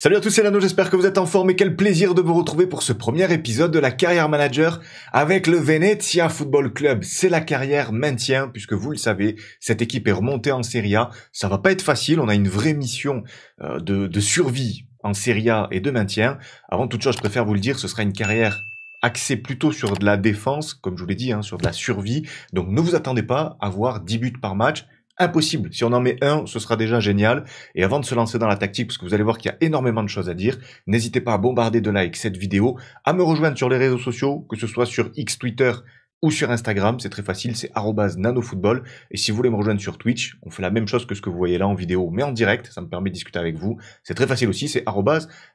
Salut à tous, c'est Lano, j'espère que vous êtes en forme et quel plaisir de vous retrouver pour ce premier épisode de la carrière manager avec le Venezia Football Club. C'est la carrière maintien puisque vous le savez, cette équipe est remontée en Serie A. Ça va pas être facile, on a une vraie mission euh, de, survie en Serie A et de maintien. Avant toute chose, je préfère vous le dire, ce sera une carrière axée plutôt sur de la défense, comme je vous l'ai dit, hein, sur de la survie. Donc ne vous attendez pas à voir 10 buts par match impossible. Si on en met un, ce sera déjà génial. Et avant de se lancer dans la tactique, parce que vous allez voir qu'il y a énormément de choses à dire, n'hésitez pas à bombarder de likes cette vidéo, à me rejoindre sur les réseaux sociaux, que ce soit sur X Twitter, ou sur Instagram, c'est très facile, c'est nanofootball. Et si vous voulez me rejoindre sur Twitch, on fait la même chose que ce que vous voyez là en vidéo, mais en direct, ça me permet de discuter avec vous. C'est très facile aussi, c'est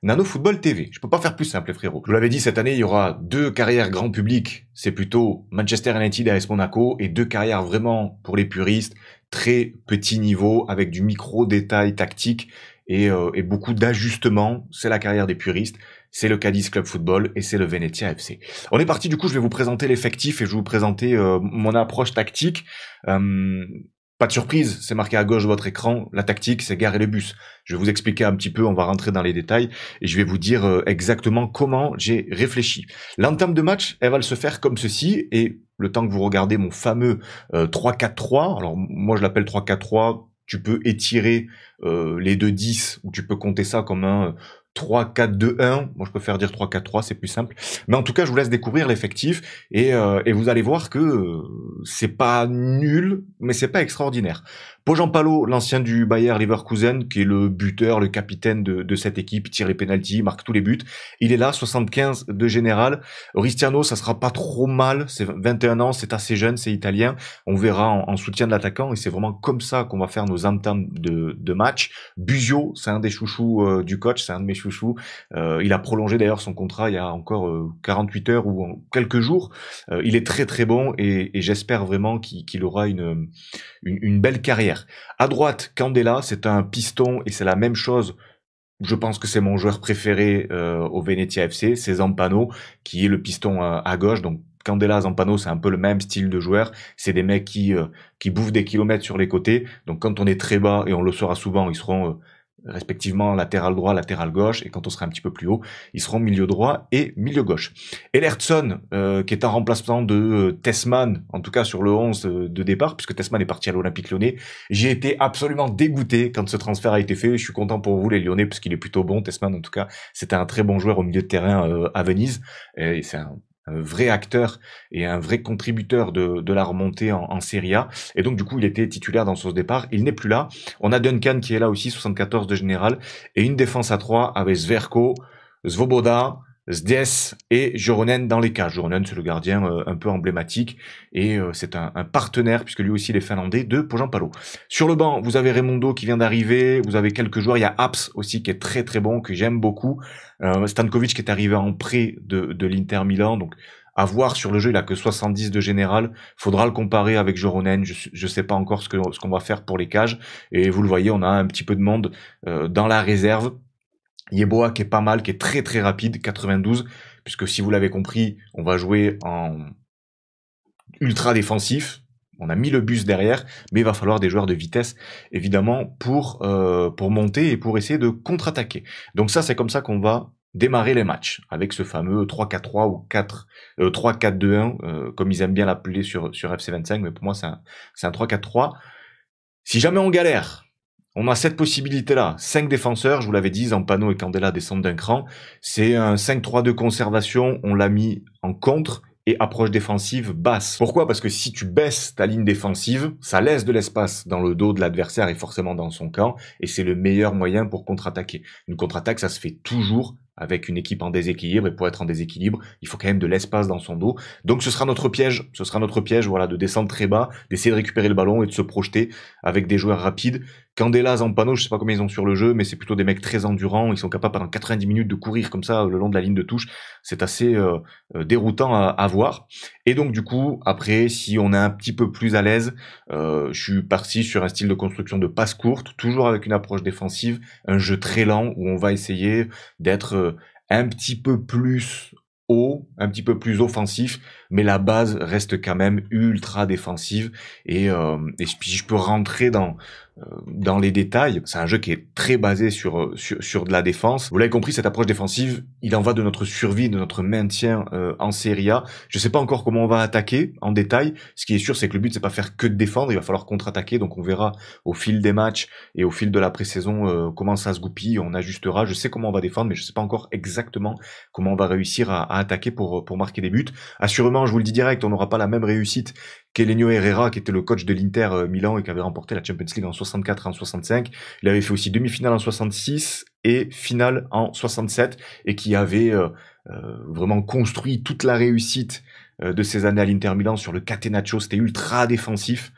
nanofootball TV. Je peux pas faire plus simple, les frérots. Je vous l'avais dit, cette année, il y aura deux carrières grand public. C'est plutôt Manchester United à AS Monaco et deux carrières vraiment pour les puristes, très petit niveau avec du micro détail tactique et, euh, et beaucoup d'ajustements. C'est la carrière des puristes, c'est le Cadiz Club Football et c'est le Venetia FC. On est parti du coup, je vais vous présenter l'effectif et je vais vous présenter euh, mon approche tactique. Euh, pas de surprise, c'est marqué à gauche de votre écran. La tactique, c'est garer le bus. Je vais vous expliquer un petit peu, on va rentrer dans les détails et je vais vous dire exactement comment j'ai réfléchi. L'entame de match, elle va se faire comme ceci et le temps que vous regardez mon fameux 3-4-3, alors moi je l'appelle 3-4-3, tu peux étirer euh, les deux 10 ou tu peux compter ça comme un 3, 4, 2, 1. Moi, je peux faire dire 3, 4, 3, c'est plus simple. Mais en tout cas, je vous laisse découvrir l'effectif et, euh, et vous allez voir que euh, c'est pas nul, mais c'est pas extraordinaire. Bojan Palo, l'ancien du Bayer Leverkusen, qui est le buteur, le capitaine de, cette équipe, tire les pénalties, marque tous les buts. Il est là, 75 de général. Cristiano, ça sera pas trop mal. C'est 21 ans, c'est assez jeune, c'est italien. On verra en, soutien de l'attaquant et c'est vraiment comme ça qu'on va faire nos entames de, match. Buzio, c'est un des chouchous euh, du coach, c'est un de mes chouchous. Euh, il a prolongé d'ailleurs son contrat il y a encore 48 euh, heures ou quelques jours. il est très très bon et, j'espère vraiment qu'il aura une, une belle carrière. A À droite, Candela, c'est un piston et c'est la même chose. Je pense que c'est mon joueur préféré euh, au Venetia FC, c'est Zampano, qui est le piston euh, à, gauche. Donc Candela, Zampano, c'est un peu le même style de joueur. C'est des mecs qui, euh, qui bouffent des kilomètres sur les côtés. Donc quand on est très bas, et on le saura souvent, ils seront respectivement latéral droit, latéral gauche, et quand on sera un petit peu plus haut, ils seront milieu droit et milieu gauche. Ellertson, euh, qui est un remplacement de euh, Tesman, en tout cas sur le 11 euh, de, départ, puisque Tessman est parti à l'Olympique lyonnais, j'ai été absolument dégoûté quand ce transfert a été fait, je suis content pour vous les lyonnais, parce qu'il est plutôt bon, Tessman en tout cas, c'était un très bon joueur au milieu de terrain à Venise, et c'est un un vrai acteur et un vrai contributeur de, la remontée en, en, Serie A. Et donc, du coup, il était titulaire dans son départ. Il n'est plus là. On a Duncan qui est là aussi, 74 de général, et une défense à 3 avec Zverko, Svoboda, Zdes et Joronen dans les cages, Joronen, c'est le gardien euh, un peu emblématique et euh, c'est un, partenaire, puisque lui aussi il est finlandais, de Pojan Sur le banc, vous avez Raimondo qui vient d'arriver, vous avez quelques joueurs, il y a Apps aussi qui est très très bon, que j'aime beaucoup. Euh, Stankovic qui est arrivé en prêt de, l'Inter Milan, donc à voir sur le jeu, il a que 70 de général. Faudra le comparer avec Joronen. Je, je sais pas encore ce que ce qu'on va faire pour les cages. Et vous le voyez, on a un petit peu de monde dans la réserve. Yeboa qui est pas mal, qui est très très rapide, 92, puisque si vous l'avez compris, on va jouer en ultra défensif. On a mis le bus derrière, mais il va falloir des joueurs de vitesse, évidemment, pour, euh, pour monter et pour essayer de contre-attaquer. Donc ça, c'est comme ça qu'on va démarrer les matchs, avec ce fameux 3-4-3 ou 4, 3-4-2-1, euh, euh, comme ils aiment bien l'appeler sur, sur FC25, mais pour moi, c'est un, un 3-4-3. Si jamais on galère, on a cette possibilité-là. cinq défenseurs, je vous l'avais dit, en panneau et Candela descendent d'un cran. C'est un 5-3-2 conservation, on l'a mis en contre et approche défensive basse. Pourquoi Parce que si tu baisses ta ligne défensive, ça laisse de l'espace dans le dos de l'adversaire et forcément dans son camp, et c'est le meilleur moyen pour contre-attaquer. Une contre-attaque, ça se fait toujours avec une équipe en déséquilibre et pour être en déséquilibre, il faut quand même de l'espace dans son dos. Donc ce sera notre piège, ce sera notre piège voilà de descendre très bas, d'essayer de récupérer le ballon et de se projeter avec des joueurs rapides Candelas, panneau, je sais pas combien ils ont sur le jeu, mais c'est plutôt des mecs très endurants. Ils sont capables pendant 90 minutes de courir comme ça le long de la ligne de touche. C'est assez euh, euh, déroutant à, voir. Et donc du coup, après, si on est un petit peu plus à l'aise, euh, je suis parti sur un style de construction de passe courte, toujours avec une approche défensive, un jeu très lent où on va essayer d'être un petit peu plus haut, un petit peu plus offensif, mais la base reste quand même ultra défensive. Et, euh, et je peux rentrer dans, euh, dans les détails. C'est un jeu qui est très basé euh, sur, sur, de la défense. Vous l'avez compris, cette approche défensive, il en va de notre survie, de notre maintien euh, en Serie A. Je ne sais pas encore comment on va attaquer en détail. Ce qui est sûr, c'est que le but, c'est pas faire que de défendre. Il va falloir contre-attaquer. Donc, on verra au fil des matchs et au fil de la pré-saison comment ça se goupille. On ajustera. Je sais comment on va défendre, mais je ne sais pas encore exactement comment on va réussir à, à attaquer pour, pour marquer des buts. Assurément, je vous le dis direct, on n'aura pas la même réussite Kelenio Herrera, qui était le coach de l'Inter euh, Milan et qui avait remporté la Champions League en 64 et en 65. Il avait fait aussi demi-finale en 66 et finale en 67 et qui avait euh, euh, vraiment construit toute la réussite de ces années à l'Inter Milan sur le Catenaccio, c'était ultra défensif.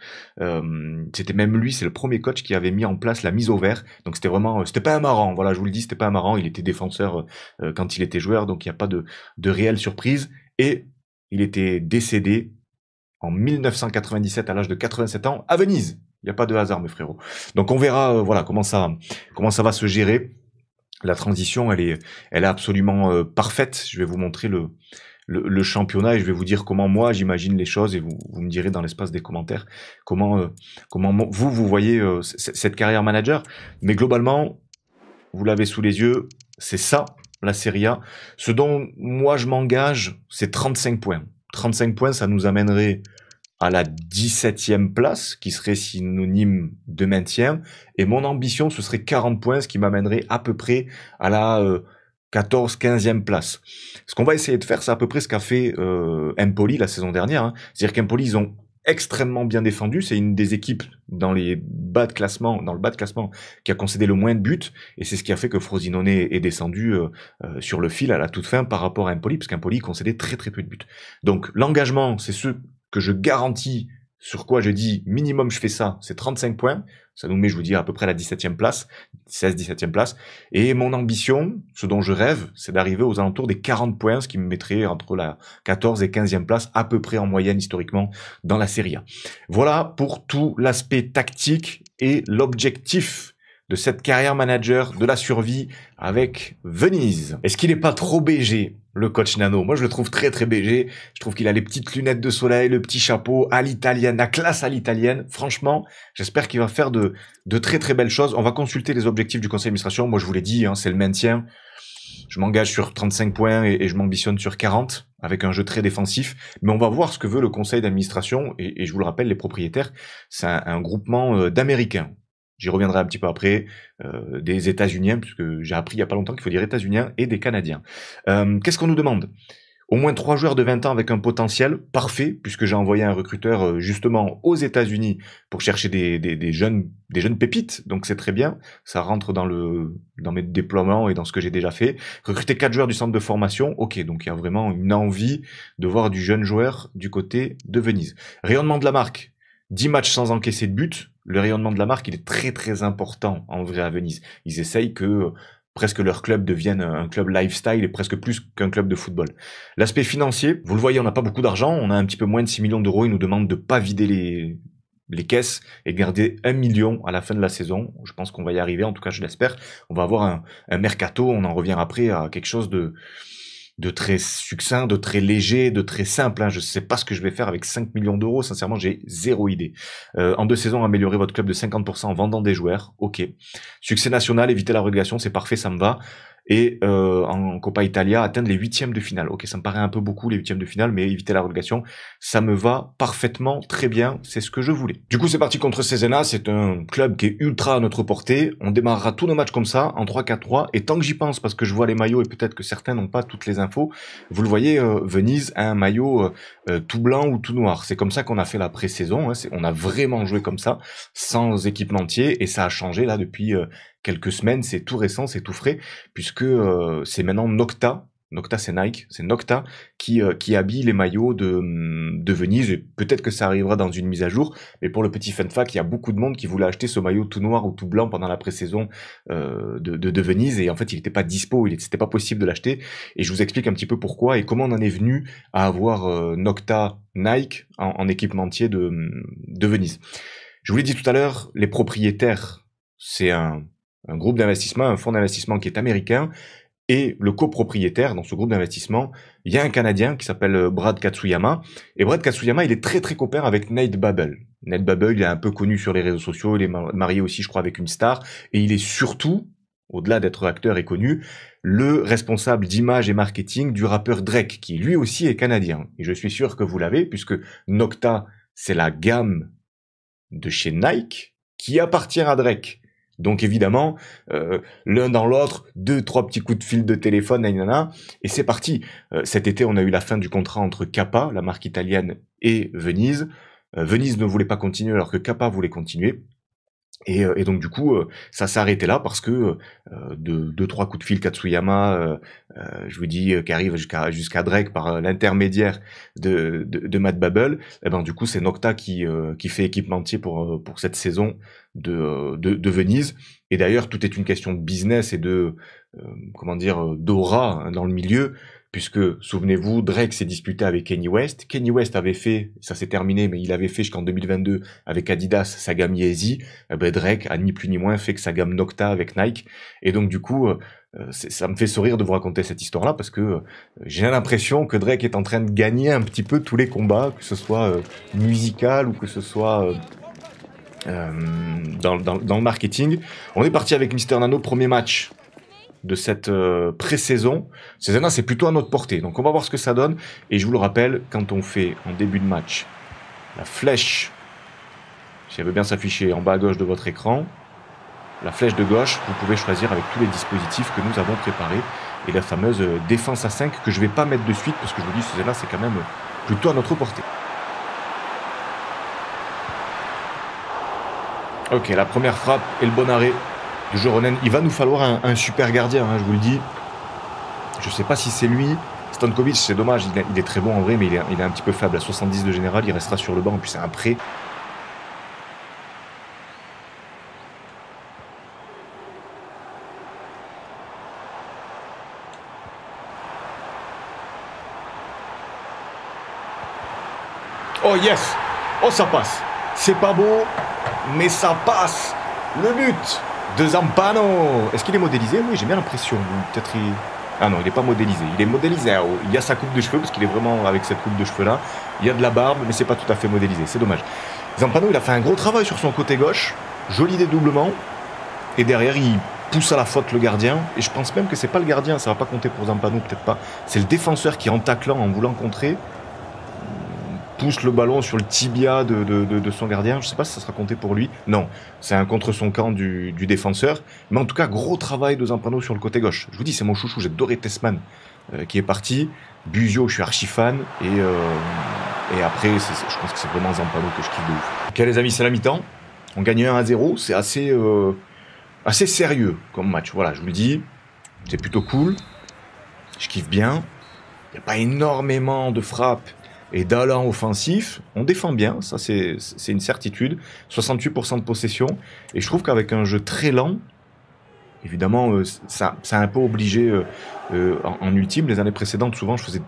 c'était même lui, c'est le premier coach qui avait mis en place la mise au vert. Donc c'était vraiment, c'était pas un marrant. Voilà, je vous le dis, c'était pas un marrant. Il était défenseur quand il était joueur, donc il n'y a pas de, de réelle surprise. Et il était décédé en 1997 à l'âge de 87 ans à Venise. Il n'y a pas de hasard, mes frérots. Donc on verra, euh, voilà, comment ça, comment ça va se gérer. La transition, elle est, elle est absolument euh, parfaite. Je vais vous montrer le, le, championnat et je vais vous dire comment moi j'imagine les choses et vous, vous me direz dans l'espace des commentaires comment, euh, comment vous, vous voyez cette carrière manager. Mais globalement, vous l'avez sous les yeux, c'est ça la Serie A. Ce dont moi je m'engage, c'est 35 points. 35 points, ça nous amènerait à la 17e place, qui serait synonyme de maintien. Et mon ambition, ce serait 40 points, ce qui m'amènerait à peu près à la 14 14, 15e place. Ce qu'on va essayer de faire, c'est à peu près ce qu'a fait euh, Empoli la saison dernière. Hein. C'est-à-dire qu'Empoli, ils ont extrêmement bien défendu. C'est une des équipes dans les bas de classement, dans le bas de classement, qui a concédé le moins de buts. Et c'est ce qui a fait que Frosinone est descendu euh, euh, sur le fil à la toute fin par rapport à Empoli, parce qu'Empoli concédait très très peu de buts. Donc l'engagement, c'est ce que je garantis sur quoi je dis minimum je fais ça, c'est 35 points. Ça nous met, je vous dis, à peu près à la 17e place, 16-17e place. Et mon ambition, ce dont je rêve, c'est d'arriver aux alentours des 40 points, ce qui me mettrait entre la 14 et 15e place, à peu près en moyenne historiquement, dans la série A. Voilà pour tout l'aspect tactique et l'objectif de cette carrière manager de la survie avec Venise. Est-ce qu'il n'est pas trop BG, le coach Nano Moi, je le trouve très très BG. Je trouve qu'il a les petites lunettes de soleil, le petit chapeau à l'italienne, la classe à l'italienne. Franchement, j'espère qu'il va faire de, de très très belles choses. On va consulter les objectifs du conseil d'administration. Moi, je vous l'ai dit, hein, c'est le maintien. Je m'engage sur 35 points et, je m'ambitionne sur 40 avec un jeu très défensif. Mais on va voir ce que veut le conseil d'administration. Et, je vous le rappelle, les propriétaires, c'est un groupement euh, d'Américains j'y reviendrai un petit peu après, euh, des états unis puisque j'ai appris il n'y a pas longtemps qu'il faut dire états unis et des Canadiens. Euh, qu'est-ce qu'on nous demande au moins trois joueurs de 20 ans avec un potentiel parfait, puisque j'ai envoyé un recruteur euh, justement aux États-Unis pour chercher des, jeunes, des jeunes pépites, donc c'est très bien, ça rentre dans, le, dans mes déploiements et dans ce que j'ai déjà fait. Recruter quatre joueurs du centre de formation, ok, donc il y a vraiment une envie de voir du jeune joueur du côté de Venise. Rayonnement de la marque, 10 matchs sans encaisser de but, le rayonnement de la marque, il est très très important en vrai à Venise. Ils essayent que euh, presque leur club devienne un club lifestyle et presque plus qu'un club de football. L'aspect financier, vous le voyez, on n'a pas beaucoup d'argent, on a un petit peu moins de 6 millions d'euros, ils nous demandent de pas vider les, les caisses et garder 1 million à la fin de la saison. Je pense qu'on va y arriver, en tout cas je l'espère. On va avoir un mercato, on en revient après à quelque chose de de très succinct, de très léger, de très simple. Hein. Je ne sais pas ce que je vais faire avec 5 millions d'euros. Sincèrement, j'ai zéro idée. Euh, en deux saisons, améliorer votre club de 50% en vendant des joueurs. Ok. Succès national, éviter la régulation, c'est parfait, ça me va et euh, en Coppa Italia atteindre les huitièmes de finale. Ok, ça me paraît un peu beaucoup les huitièmes de finale, mais éviter la relégation, ça me va parfaitement, très bien, c'est ce que je voulais. Du coup, c'est parti contre Cesena, c'est un club qui est ultra à notre portée. On démarrera tous nos matchs comme ça, en 3-4-3, et tant que j'y pense, parce que je vois les maillots et peut-être que certains n'ont pas toutes les infos, vous le voyez, euh, Venise a un maillot euh, tout blanc ou tout noir. C'est comme ça qu'on a fait la pré-saison, hein, on a vraiment joué comme ça, sans équipementier, et ça a changé là depuis quelques semaines, c'est tout récent, c'est tout frais, puisque euh, c'est maintenant Nocta, Nocta c'est Nike, c'est Nocta qui, euh, qui habille les maillots de, mm, de Venise, et peut-être que ça arrivera dans une mise à jour, mais pour le petit fun fact, il y a beaucoup de monde qui voulait acheter ce maillot tout noir ou tout blanc pendant la pré-saison euh, de, de, Venise, et en fait il n'était pas dispo, il n'était pas possible de l'acheter, et je vous explique un petit peu pourquoi et comment on en est venu à avoir Nocta Nike en, en équipementier de, mm, de Venise. Je vous l'ai dit tout à l'heure, les propriétaires, c'est un un groupe d'investissement, un fonds d'investissement qui est américain, et le copropriétaire dans ce groupe d'investissement, il y a un Canadien qui s'appelle euh, Brad Katsuyama. Et Brad Katsuyama, il est très très copain avec Nate Babel. Nate Babel, il est un peu connu sur les réseaux sociaux, il est marié aussi, je crois, avec une star. Et il est surtout, au-delà d'être acteur et connu, le responsable d'image et marketing du rappeur Drake, qui lui aussi est canadien. Et je suis sûr que vous l'avez, puisque Nocta, c'est la gamme de chez Nike qui appartient à Drake. Donc évidemment, euh, l'un dans l'autre, deux, trois petits coups de fil de téléphone, nanana, et c'est parti. Euh, cet été, on a eu la fin du contrat entre Kappa, la marque italienne, et Venise. Euh, Venise ne voulait pas continuer alors que Kappa voulait continuer. Euh, et, donc du coup, euh, ça s'est arrêté là parce que euh, de deux trois coups de fil Katsuyama, je vous dis, qui arrive jusqu'à Drake par l'intermédiaire de, de, de Matt Babel, et eh ben du coup c'est Nocta qui fait équipementier pour pour cette saison de de, Venise. Et d'ailleurs, tout est une question de business et de comment dire d'aura hein, dans le milieu puisque, souvenez-vous, Drake s'est disputé avec Kanye West. Kanye West avait fait, ça s'est terminé, mais il avait fait jusqu'en 2022 avec Adidas sa gamme Yeezy. Eh ben, Drake a ni plus ni moins fait que sa gamme Nocta avec Nike. Et donc, du coup, euh, ça me fait sourire de vous raconter cette histoire-là parce que euh, j'ai l'impression que Drake est en train de gagner un petit peu tous les combats, que ce soit euh, musical ou que ce soit dans, dans le marketing. On est parti avec Mister Nano, premier match de cette euh, pré-saison. Ces c'est plutôt à notre portée. Donc on va voir ce que ça donne. Et je vous le rappelle, quand on fait en début de match la flèche, si elle veut bien s'afficher en bas à gauche de votre écran, la flèche de gauche, vous pouvez choisir avec tous les dispositifs que nous avons préparés. Et la fameuse euh, défense à 5 que je ne vais pas mettre de suite parce que je vous dis, ces là c'est quand même euh, plutôt à notre portée. Ok, la première frappe et le bon arrêt de Joronen. Il va nous falloir un, super gardien, hein, je vous le dis. Je ne sais pas si c'est lui. Stankovic, c'est dommage, il, est très bon en vrai, mais il est, un petit peu faible. À 70 de général, il restera sur le banc, puis c'est un prêt. Oh yes Oh ça passe C'est pas beau, mais ça passe Le but de Zampano. Est-ce qu'il est modélisé Oui, j'ai bien l'impression. Peut-être Ah non, il n'est pas modélisé. Il est modélisé. Il y a sa coupe de cheveux, parce qu'il est vraiment avec cette coupe de cheveux-là. Il y a de la barbe, mais c'est pas tout à fait modélisé. C'est dommage. Zampano, il a fait un gros travail sur son côté gauche. Joli dédoublement. Et derrière, il pousse à la faute le gardien. Et je pense même que c'est pas le gardien, ça va pas compter pour Zampano, peut-être pas. C'est le défenseur qui, en taclant, en voulant contrer, pousse le ballon sur le tibia de, son gardien. Je ne sais pas si ça sera compté pour lui. Non, c'est un contre son camp du, défenseur. Mais en tout cas, gros travail de Zampano sur le côté gauche. Je vous dis, c'est mon chouchou. J'ai adoré Tessman euh, qui est parti. Buzio, je suis archi fan. Et, euh, et après, je pense que c'est vraiment Zampano que je kiffe de ouf. Ok, les amis, c'est la mi-temps. On gagne 1 à 0. C'est assez, euh, assez sérieux comme match. Voilà, je vous le dis. C'est plutôt cool. Je kiffe bien. Il n'y a pas énormément de frappes et d'allant offensif, on défend bien, ça c'est une certitude. 68% de possession. Et je trouve qu'avec un jeu très lent, évidemment, euh, ça, a un peu obligé euh, euh, en, ultime. Les années précédentes, souvent, je faisais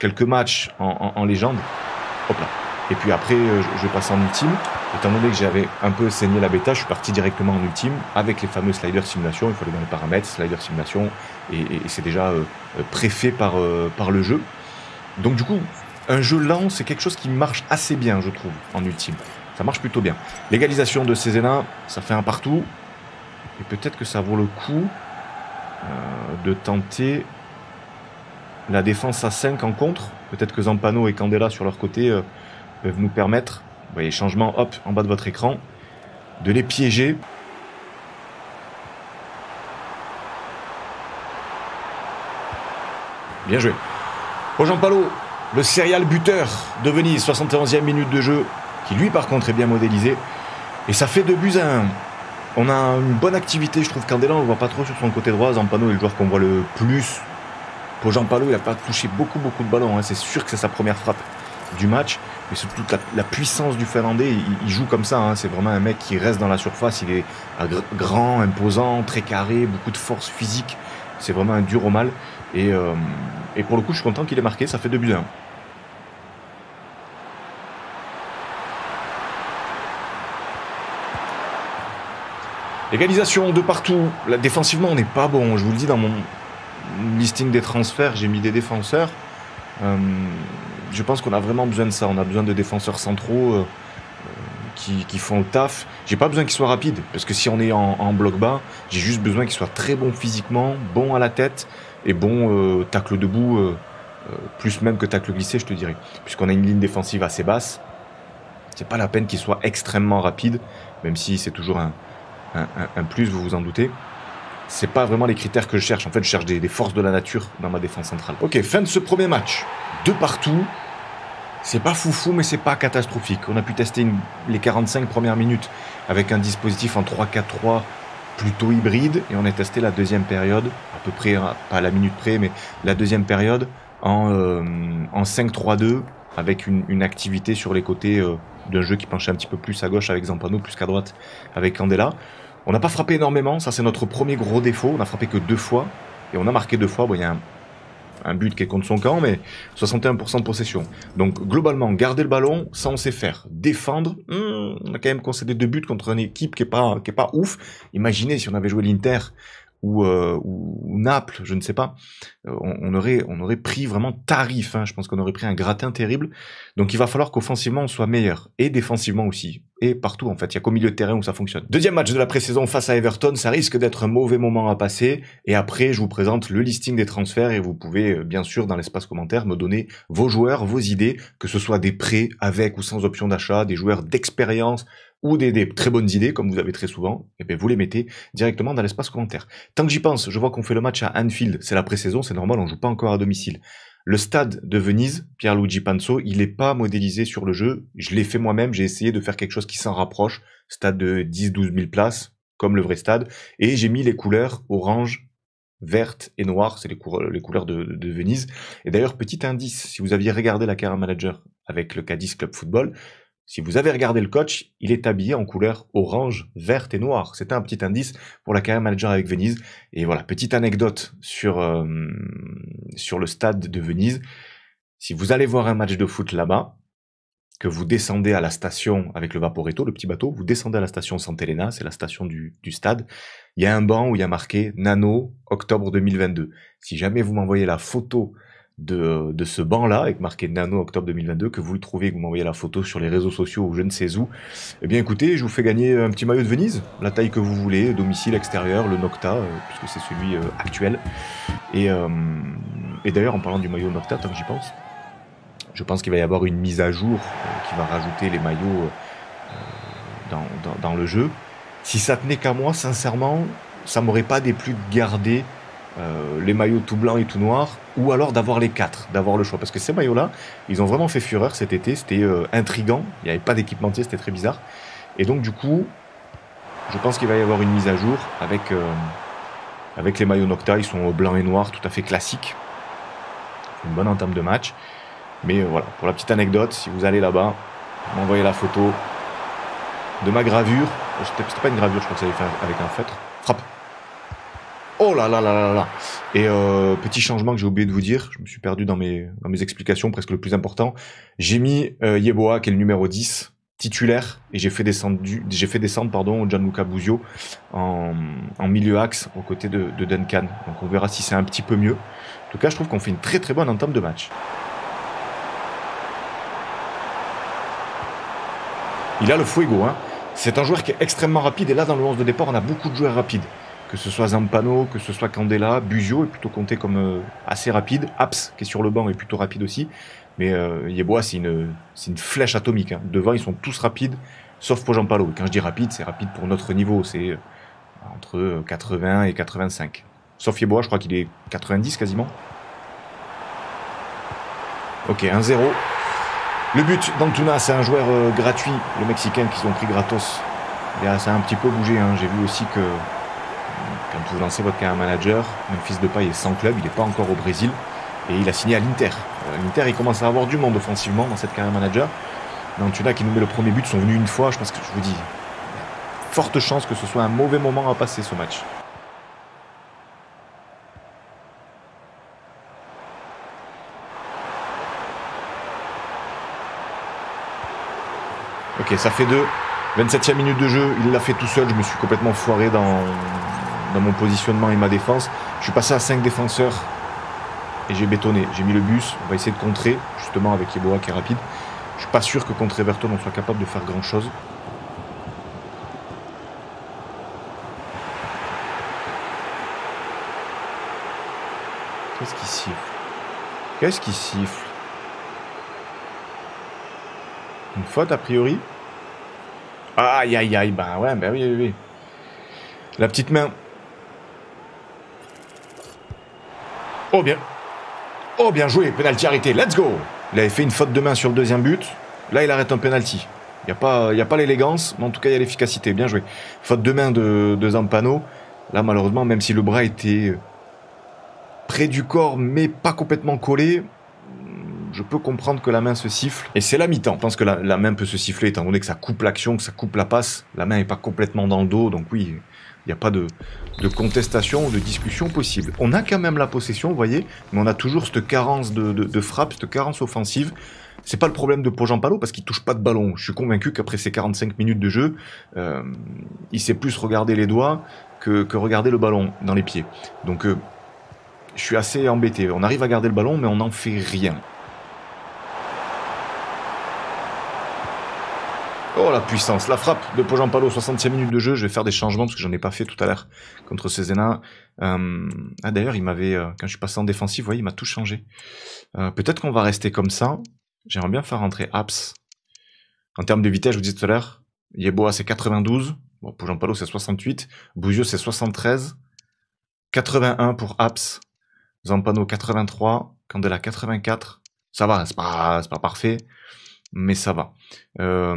quelques matchs en, légende. Hop là. Et puis après, je, passais passe en ultime. Étant donné que j'avais un peu saigné la bêta, je suis parti directement en ultime avec les fameux slider simulation. Il faut aller dans les paramètres, slider simulation, et, c'est déjà préfait par, par le jeu. Donc du coup, un jeu lent, c'est quelque chose qui marche assez bien, je trouve, en ultime. Ça marche plutôt bien. L'égalisation de Césena, ça fait un partout. Et peut-être que ça vaut le coup euh, de tenter la défense à 5 en contre. Peut-être que Zampano et Candela sur leur côté euh, peuvent nous permettre, vous voyez, changement, hop, en bas de votre écran, de les piéger. Bien joué. Jean Palo, le serial buteur de Venise, 71e minute de jeu, qui lui par contre est bien modélisé. Et ça fait deux buts à On a une bonne activité, je trouve Candela, on voit pas trop sur son côté droit. Zampano est le joueur qu'on voit le plus. Pour Jean Palo, il n'a pas touché beaucoup beaucoup de ballons. Hein. C'est sûr que c'est sa première frappe du match. Mais surtout toute la, puissance du Finlandais, il, joue comme ça. Hein. C'est vraiment un mec qui reste dans la surface. Il est grand, imposant, très carré, beaucoup de force physique. C'est vraiment un dur au mal. Euh, et, pour le coup, je suis content qu'il ait marqué, ça fait 2 buts 1. Égalisation de partout. défensivement, on n'est pas bon. Je vous le dis dans mon listing des transferts, j'ai mis des défenseurs. Euh, je pense qu'on a vraiment besoin de ça. On a besoin de défenseurs centraux euh, qui, font le taf. J'ai pas besoin qu'ils soient rapides, parce que si on est en, en bloc bas, j'ai juste besoin qu'ils soient très bons physiquement, bons à la tête, et bon euh, tacle debout, euh, euh, plus même que tacle glissé, je te dirais. Puisqu'on a une ligne défensive assez basse, c'est pas la peine qu'il soit extrêmement rapide, même si c'est toujours un, plus, vous vous en doutez. C'est pas vraiment les critères que je cherche. En fait, je cherche des, forces de la nature dans ma défense centrale. Ok, fin de ce premier match. De partout. C'est pas foufou, mais c'est pas catastrophique. On a pu tester les 45 premières minutes avec un dispositif en 3-4-3 plutôt hybride et on a testé la deuxième période, à peu près, hein, pas à la minute près, mais la deuxième période en, 5-3-2 euh, avec une, activité sur les côtés euh, d'un jeu qui penchait un petit peu plus à gauche avec Zampano, plus qu'à droite avec Candela. On n'a pas frappé énormément, ça c'est notre premier gros défaut, on a frappé que deux fois et on a marqué deux fois. il y a un un but qui est contre son camp, mais 61% de possession. Donc globalement, garder le ballon, ça on sait faire. Défendre, hmm, on a quand même concédé deux buts contre une équipe qui est pas, qui est pas ouf. Imaginez si on avait joué l'Inter euh, ou, ou, Naples, je ne sais pas, euh, on, aurait, on aurait pris vraiment tarif. Hein. je pense qu'on aurait pris un gratin terrible. Donc il va falloir qu'offensivement on soit meilleur et défensivement aussi et partout en fait. Il y a qu'au milieu de terrain où ça fonctionne. Deuxième match de la pré-saison face à Everton, ça risque d'être un mauvais moment à passer. Et après, je vous présente le listing des transferts et vous pouvez euh, bien sûr dans l'espace commentaire me donner vos joueurs, vos idées, que ce soit des prêts avec ou sans option d'achat, des joueurs d'expérience ou des, très bonnes idées, comme vous avez très souvent, et eh ben, vous les mettez directement dans l'espace commentaire. Tant que j'y pense, je vois qu'on fait le match à Anfield, c'est la pré-saison, c'est normal, on joue pas encore à domicile. Le stade de Venise, Pierluigi Panzo, il n'est pas modélisé sur le jeu. Je l'ai fait moi-même, j'ai essayé de faire quelque chose qui s'en rapproche. Stade de 10-12 000 places, comme le vrai stade. Et j'ai mis les couleurs orange, verte et noire, c'est les, couleurs de, Venise. Et d'ailleurs, petit indice, si vous aviez regardé la carrière Manager avec le Cadiz Club Football, si vous avez regardé le coach, il est habillé en couleur orange, verte et noire. C'est un petit indice pour la carrière manager avec Venise. Et voilà, petite anecdote sur, euh, sur le stade de Venise. Si vous allez voir un match de foot là-bas, que vous descendez à la station avec le Vaporetto, le petit bateau, vous descendez à la station Sant'Elena, c'est la station du, du, stade, il y a un banc où il y a marqué Nano, octobre 2022. Si jamais vous m'envoyez la photo de, ce banc-là, avec marqué Nano octobre 2022, que vous le trouvez, que vous m'envoyez la photo sur les réseaux sociaux ou je ne sais où, eh bien écoutez, je vous fais gagner un petit maillot de Venise, la taille que vous voulez, domicile, extérieur, le Nocta, euh, puisque c'est celui euh, actuel. Et, euh, et d'ailleurs, en parlant du maillot Nocta, tant j'y pense, je pense qu'il va y avoir une mise à jour qui va rajouter les maillots dans, dans, le jeu. Si ça tenait qu'à moi, sincèrement, ça m'aurait pas déplu de garder euh, les maillots tout blancs et tout noirs, ou alors d'avoir les quatre, d'avoir le choix. Parce que ces maillots-là, ils ont vraiment fait fureur cet été, c'était intriguant, euh, intrigant, il n'y avait pas d'équipementier, c'était très bizarre. Et donc du coup, je pense qu'il va y avoir une mise à jour avec, euh, avec les maillots Nocta, ils sont blancs et noirs, tout à fait classiques. Une bonne entame de match. Mais voilà, pour la petite anecdote, si vous allez là-bas, m'envoyez la photo de ma gravure. C'était pas une gravure, je crois que ça fait avec un feutre. Frappe Oh là là là là là Et euh, petit changement que j'ai oublié de vous dire, je me suis perdu dans mes, dans mes explications, presque le plus important. J'ai mis euh, Yeboah, qui est le numéro 10, titulaire, et j'ai fait descendre, j'ai fait descendre pardon, Gianluca Buzio en, en, milieu axe, aux côtés de, de Duncan. Donc on verra si c'est un petit peu mieux. En tout cas, je trouve qu'on fait une très très bonne entame de match. Il a le fuego, hein. C'est un joueur qui est extrêmement rapide et là dans le lance de départ on a beaucoup de joueurs rapides que ce soit Zampano, que ce soit Candela, Bugio est plutôt compté comme euh, assez rapide, Aps qui est sur le banc est plutôt rapide aussi, mais euh, Yebois c'est une, une, flèche atomique. Hein. Devant ils sont tous rapides, sauf pour jean Pojampalo. Quand je dis rapide, c'est rapide pour notre niveau, c'est euh, entre 80 euh, et 85. Sauf Yebois, je crois qu'il est 90 quasiment. Ok, 1-0. Le but d'Antuna, c'est un joueur gratuit, le Mexicain qui ont pris gratos. Ça a un petit peu bougé. Hein. J'ai vu aussi que quand vous lancez votre carrière manager, de paille est sans club, il n'est pas encore au Brésil et il a signé à l'Inter. Euh, L'Inter, il commence à avoir du monde offensivement dans cette carrière manager. Nantuna qui nous met le premier but sont venus une fois, je pense que je vous dis, forte chance que ce soit un mauvais moment à passer ce match. Ok, ça fait deux. 27e minute de jeu, il l'a fait tout seul, je me suis complètement foiré dans, dans mon positionnement et ma défense. Je suis passé à 5 défenseurs et j'ai bétonné. J'ai mis le bus, on va essayer de contrer, justement avec Eboa qui est rapide. Je suis pas sûr que contre Everton on soit capable de faire grand chose. Qu'est-ce qui siffle Qu'est-ce qui siffle Une faute a priori Aïe aïe aïe, bah ouais, ben oui, oui, oui. La petite main, Oh bien. Oh bien joué, penalty arrêté, let's go Il avait fait une faute de main sur le deuxième but. Là, il arrête un penalty. Il n'y a pas, y a pas l'élégance, mais en tout cas, il y a l'efficacité. Bien joué. Faute de main de, de Zampano. Là, malheureusement, même si le bras était près du corps, mais pas complètement collé, je peux comprendre que la main se siffle. Et c'est la mi-temps. Je pense que la, main peut se siffler étant donné que ça coupe l'action, que ça coupe la passe. La main n'est pas complètement dans le dos, donc oui, il n'y a pas de, contestation ou de discussion possible. On a quand même la possession, vous voyez, mais on a toujours cette carence de, frappe, cette carence offensive. C'est pas le problème de Jean Palo parce qu'il touche pas de ballon. Je suis convaincu qu'après ces 45 minutes de jeu, euh, il sait plus regarder les doigts que, regarder le ballon dans les pieds. Donc euh, je suis assez embêté. On arrive à garder le ballon, mais on n'en fait rien. Oh la puissance, la frappe de Pojan Palo, minutes minutes de jeu, je vais faire des changements parce que j'en ai pas fait tout à l'heure contre Cézena. Euh, ah d'ailleurs, il m'avait euh, quand je suis passé en défensive, vous voyez, il m'a tout changé. Euh, peut-être qu'on va rester comme ça. J'aimerais bien faire rentrer Aps. En termes de vitesse, je vous disais tout à l'heure, Yeboa c'est 92, bon, Palo c'est 68, Bouzio c'est 73, 81 pour Aps. Zampano 83, Candela 84. Ça va, c'est pas, pas parfait mais ça va. Euh,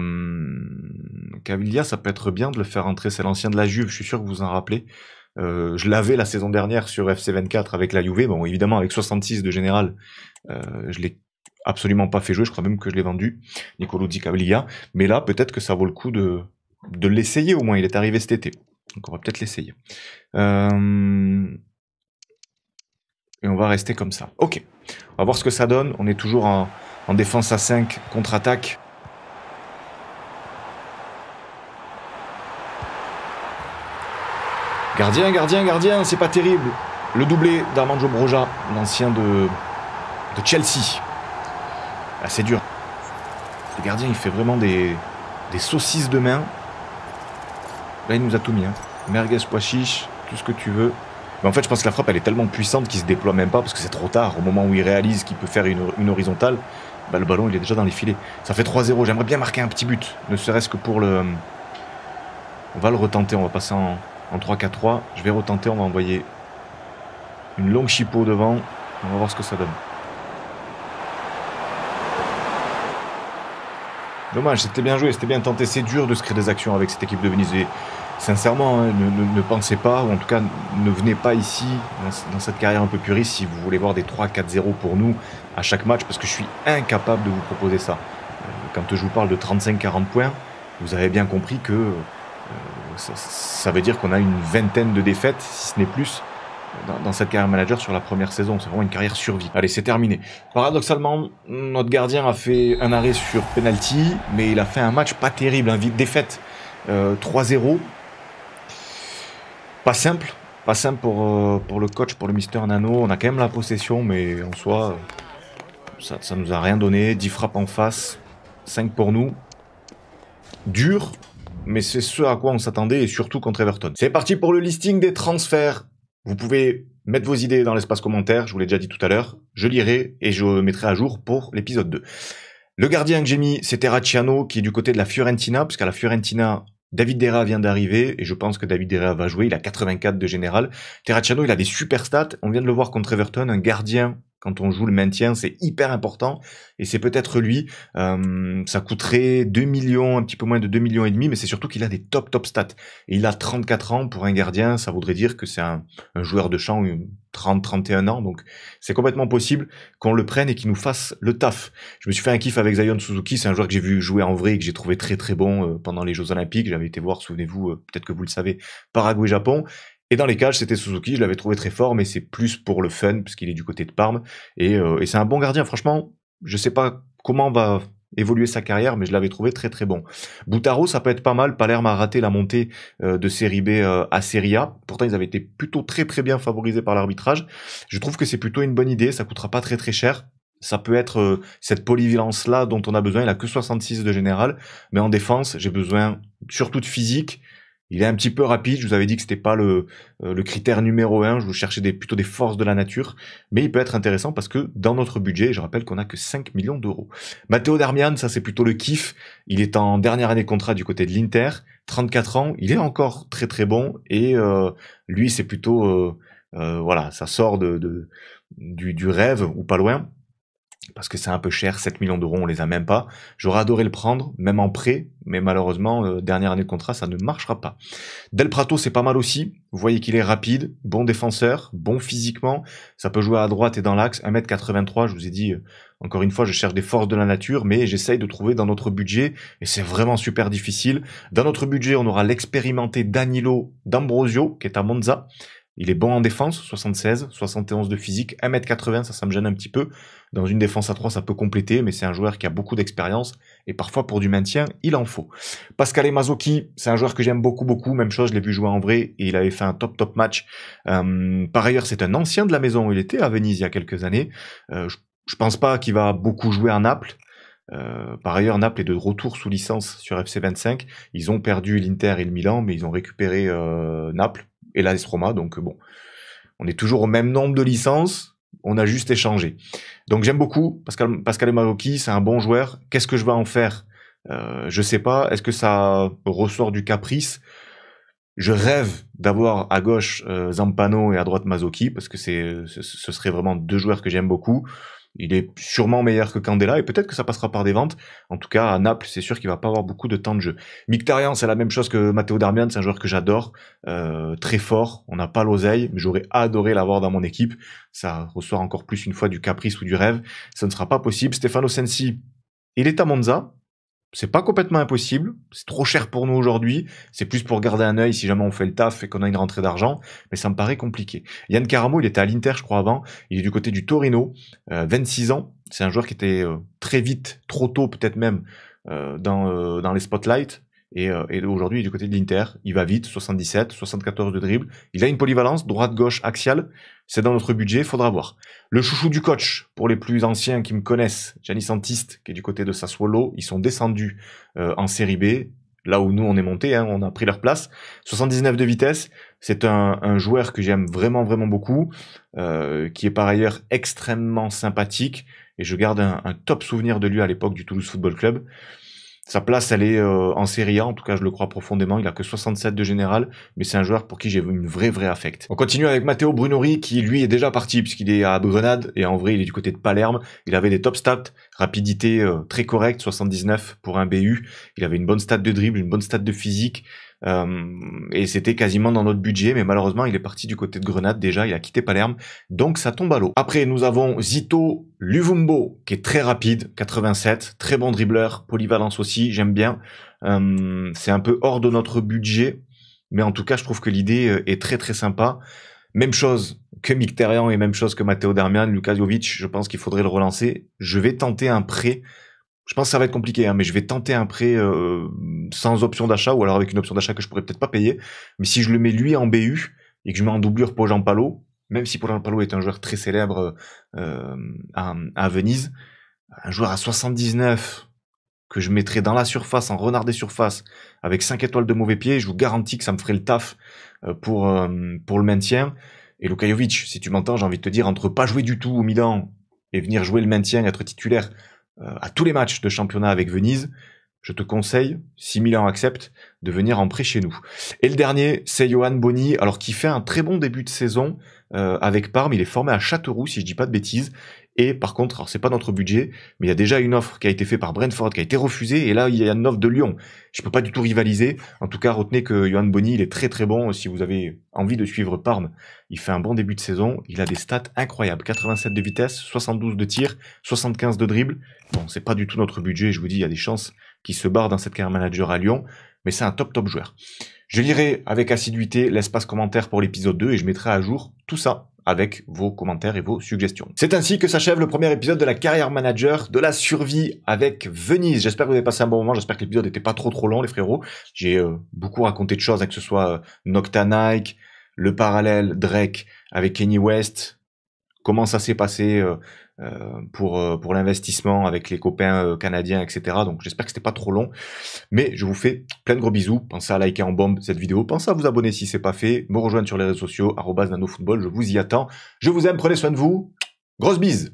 Caviglia, ça peut être bien de le faire entrer, c'est l'ancien de la Juve, je suis sûr que vous en rappelez. Euh, je l'avais la saison dernière sur FC24 avec la Juve, bon évidemment avec 66 de général, euh, je l'ai absolument pas fait jouer, je crois même que je l'ai vendu, Nicolo Di Caviglia, mais là peut-être que ça vaut le coup de, de l'essayer au moins, il est arrivé cet été, donc on va peut-être l'essayer. Euh, et on va rester comme ça. Ok, on va voir ce que ça donne, on est toujours en en défense à 5, contre-attaque. Gardien, gardien, gardien, c'est pas terrible. Le doublé d'Armando Broja, l'ancien de, de Chelsea. Ah, c'est dur. Le gardien, il fait vraiment des, des saucisses de main. Là, il nous a tout mis. Hein. Merguez, pois chiche, tout ce que tu veux. Mais en fait, je pense que la frappe, elle est tellement puissante qu'il se déploie même pas parce que c'est trop tard. Au moment où il réalise qu'il peut faire une, une horizontale, bah, le ballon il est déjà dans les filets. Ça fait 3-0. J'aimerais bien marquer un petit but, ne serait-ce que pour le. On va le retenter. On va passer en, en 3-4-3. Je vais retenter. On va envoyer une longue chipot devant. On va voir ce que ça donne. Dommage, c'était bien joué, c'était bien tenté. C'est dur de se créer des actions avec cette équipe de Venise sincèrement, hein, ne, pensez pas, ou en tout cas ne venez pas ici, dans, cette carrière un peu puriste, si vous voulez voir des 3-4-0 pour nous à chaque match, parce que je suis incapable de vous proposer ça. Euh, quand je vous parle de 35-40 points, vous avez bien compris que euh, ça, veut dire qu'on a une vingtaine de défaites, si ce n'est plus, dans, cette carrière manager sur la première saison. C'est vraiment une carrière survie. Allez, c'est terminé. Paradoxalement, notre gardien a fait un arrêt sur penalty, mais il a fait un match pas terrible, un hein, défaite. 3-0, euh, pas simple, pas simple pour, euh, pour le coach, pour le Mister Nano. On a quand même la possession, mais en soi, ça, ça nous a rien donné. 10 frappes en face, 5 pour nous. Dur, mais c'est ce à quoi on s'attendait, et surtout contre Everton. C'est parti pour le listing des transferts. Vous pouvez mettre vos idées dans l'espace commentaire, je vous l'ai déjà dit tout à l'heure. Je lirai et je mettrai à jour pour l'épisode 2. Le gardien que j'ai mis, c'était Racciano, qui est du côté de la Fiorentina, puisqu'à la Fiorentina, David Dera vient d'arriver et je pense que David Dera va jouer. Il a 84 de général. Terracciano, il a des super stats. On vient de le voir contre Everton, un gardien quand on joue le maintien, c'est hyper important. Et c'est peut-être lui. Euh, ça coûterait 2 millions, un petit peu moins de 2 millions et demi, mais c'est surtout qu'il a des top, top stats. Et il a 34 ans pour un gardien. Ça voudrait dire que c'est un, joueur de champ, 30, 31 ans. Donc, c'est complètement possible qu'on le prenne et qu'il nous fasse le taf. Je me suis fait un kiff avec Zion Suzuki. C'est un joueur que j'ai vu jouer en vrai et que j'ai trouvé très, très bon euh, pendant les Jeux Olympiques. J'avais été voir, souvenez-vous, euh, peut-être que vous le savez, Paraguay-Japon. Et dans les cages, c'était Suzuki, je l'avais trouvé très fort, mais c'est plus pour le fun, puisqu'il est du côté de Parme. Euh, et, c'est un bon gardien, franchement, je sais pas comment va évoluer sa carrière, mais je l'avais trouvé très très bon. Boutaro, ça peut être pas mal. Palerme a raté la montée euh, de série B euh, à série A. Pourtant, ils avaient été plutôt très très bien favorisés par l'arbitrage. Je trouve que c'est plutôt une bonne idée. Ça coûtera pas très très cher. Ça peut être cette polyvalence là dont on a besoin. Il a que 66 de général, mais en défense, j'ai besoin surtout de physique il est un petit peu rapide. Je vous avais dit que c'était pas euh, le, critère numéro un. Je vous cherchais des, plutôt des forces de la nature. Mais il peut être intéressant parce que dans notre budget, je rappelle qu'on a que 5 millions d'euros. Matteo Darmian, ça c'est plutôt le kiff. Il est en dernière année de contrat du côté de l'Inter. 34 ans. Il est encore très très bon. Et euh, lui, c'est plutôt, euh, voilà, ça sort de, du, du rêve ou pas loin parce que c'est un peu cher, 7 millions d'euros, on les a même pas. J'aurais adoré le prendre, même en prêt, mais malheureusement, euh, dernière année de contrat, ça ne marchera pas. Del Prato, c'est pas mal aussi. Vous voyez qu'il est rapide, bon défenseur, bon physiquement. Ça peut jouer à droite et dans l'axe. 1m83, je vous ai dit, euh, encore une fois, je cherche des forces de la nature, mais j'essaye de trouver dans notre budget, et c'est vraiment super difficile. Dans notre budget, on aura l'expérimenté Danilo D'Ambrosio, qui est à Monza. Il est bon en défense, 76, 71 de physique, 1m80, ça, ça me gêne un petit peu. Dans une défense à 3, ça peut compléter, mais c'est un joueur qui a beaucoup d'expérience et parfois pour du maintien, il en faut. Pascal Emazoki, c'est un joueur que j'aime beaucoup, beaucoup. Même chose, je l'ai vu jouer en vrai et il avait fait un top, top match. Euh, par ailleurs, c'est un ancien de la maison. Il était à Venise il y a quelques années. Euh, je, ne pense pas qu'il va beaucoup jouer à Naples. Euh, par ailleurs, Naples est de retour sous licence sur FC25. Ils ont perdu l'Inter et le Milan, mais ils ont récupéré Naples et la Donc bon, on est toujours au même nombre de licences, on a juste échangé. Donc j'aime beaucoup Pascal, Pascal Marocchi, c'est un bon joueur. Qu'est-ce que je vais en faire euh, Je sais pas. Est-ce que ça ressort du caprice je rêve d'avoir à gauche euh, Zampano et à droite Mazoki parce que c'est ce serait vraiment deux joueurs que j'aime beaucoup il est sûrement meilleur que Candela et peut-être que ça passera par des ventes. En tout cas, à Naples, c'est sûr qu'il va pas avoir beaucoup de temps de jeu. Mictarian, c'est la même chose que Matteo Darmian, c'est un joueur que j'adore, euh, très fort. On n'a pas l'oseille, mais j'aurais adoré l'avoir dans mon équipe. Ça reçoit encore plus une fois du caprice ou du rêve. Ça ne sera pas possible. Stefano Sensi, il est à Monza, c'est pas complètement impossible. C'est trop cher pour nous aujourd'hui. C'est plus pour garder un œil si jamais on fait le taf et qu'on a une rentrée d'argent. Mais ça me paraît compliqué. Yann Caramo, il était à l'Inter, je crois, avant. Il est du côté du Torino. 26 euh, ans. C'est un joueur qui était euh, très vite, trop tôt peut-être même, euh, dans, dans les spotlights. Et, euh, et aujourd'hui, du côté de l'Inter, il va vite, 77, 74 de dribble. Il a une polyvalence, droite-gauche, axiale. C'est dans notre budget, faudra voir. Le chouchou du coach, pour les plus anciens qui me connaissent, Janis Santiste, qui est du côté de Sassuolo, ils sont descendus euh, en série B, là où nous on est monté, hein, on a pris leur place. 79 de vitesse, c'est un, joueur que j'aime vraiment vraiment beaucoup, euh, qui est par ailleurs extrêmement sympathique, et je garde un, un top souvenir de lui à l'époque du Toulouse Football Club. Sa place, elle est euh, en série A, en tout cas je le crois profondément, il a que 67 de général, mais c'est un joueur pour qui j'ai une vraie vraie affecte. On continue avec Matteo Brunori qui lui est déjà parti puisqu'il est à Grenade et en vrai il est du côté de Palerme, il avait des top stats, rapidité euh, très correcte, 79 pour un BU, il avait une bonne stat de dribble, une bonne stat de physique, euh, et c'était quasiment dans notre budget, mais malheureusement, il est parti du côté de Grenade déjà, il a quitté Palerme, donc ça tombe à l'eau. Après, nous avons Zito Luvumbo, qui est très rapide, 87, très bon dribbleur, polyvalence aussi, j'aime bien. Euh, c'est un peu hors de notre budget, mais en tout cas, je trouve que l'idée euh, est très très sympa. Même chose que Mikterian et même chose que Matteo Darmian, Lukasiewicz, je pense qu'il faudrait le relancer. Je vais tenter un prêt je pense que ça va être compliqué, hein, mais je vais tenter un prêt euh, sans option d'achat ou alors avec une option d'achat que je pourrais peut-être pas payer. Mais si je le mets lui en BU et que je mets en doublure Jean Palo, même si Jean Palo est un joueur très célèbre euh, à, Venise, un joueur à 79 que je mettrais dans la surface, en renard des surfaces, avec 5 étoiles de mauvais pied, je vous garantis que ça me ferait le taf euh, pour, pour le maintien. Et Lukajovic, si tu m'entends, j'ai envie de te dire, entre pas jouer du tout au Milan et venir jouer le maintien, être titulaire euh, à tous les matchs de championnat avec Venise, je te conseille, si Milan accepte, de venir en prêt chez nous. Et le dernier, c'est Johan Boni, alors qui fait un très bon début de saison euh, avec Parme. Il est formé à Châteauroux, si je dis pas de bêtises. Et par contre, alors c'est pas notre budget, mais il y a déjà une offre qui a été faite par Brentford qui a été refusée, et là il y a une offre de Lyon. Je peux pas du tout rivaliser. En tout cas, retenez que Johan Bonny, il est très très bon. Si vous avez envie de suivre Parme, il fait un bon début de saison. Il a des stats incroyables 87 de vitesse, 72 de tir, 75 de dribble. Bon, c'est pas du tout notre budget. Je vous dis, il y a des chances qu'il se barre dans cette carrière manager à Lyon, mais c'est un top top joueur. Je lirai avec assiduité l'espace commentaire pour l'épisode 2 et je mettrai à jour tout ça avec vos commentaires et vos suggestions. C'est ainsi que s'achève le premier épisode de la carrière manager de la survie avec Venise. J'espère que vous avez passé un bon moment, j'espère que l'épisode n'était pas trop trop long les frérots. J'ai euh, beaucoup raconté de choses, hein, que ce soit euh, Nocta Nike, le parallèle Drake avec Kenny West, comment ça s'est passé euh, euh, pour, euh, pour l'investissement avec les copains euh, canadiens, etc. Donc j'espère que c'était pas trop long. Mais je vous fais plein de gros bisous. Pensez à liker en bombe cette vidéo. Pensez à vous abonner si c'est pas fait. Me rejoindre sur les réseaux sociaux, nanofootball. Je vous y attends. Je vous aime. Prenez soin de vous. Grosse bise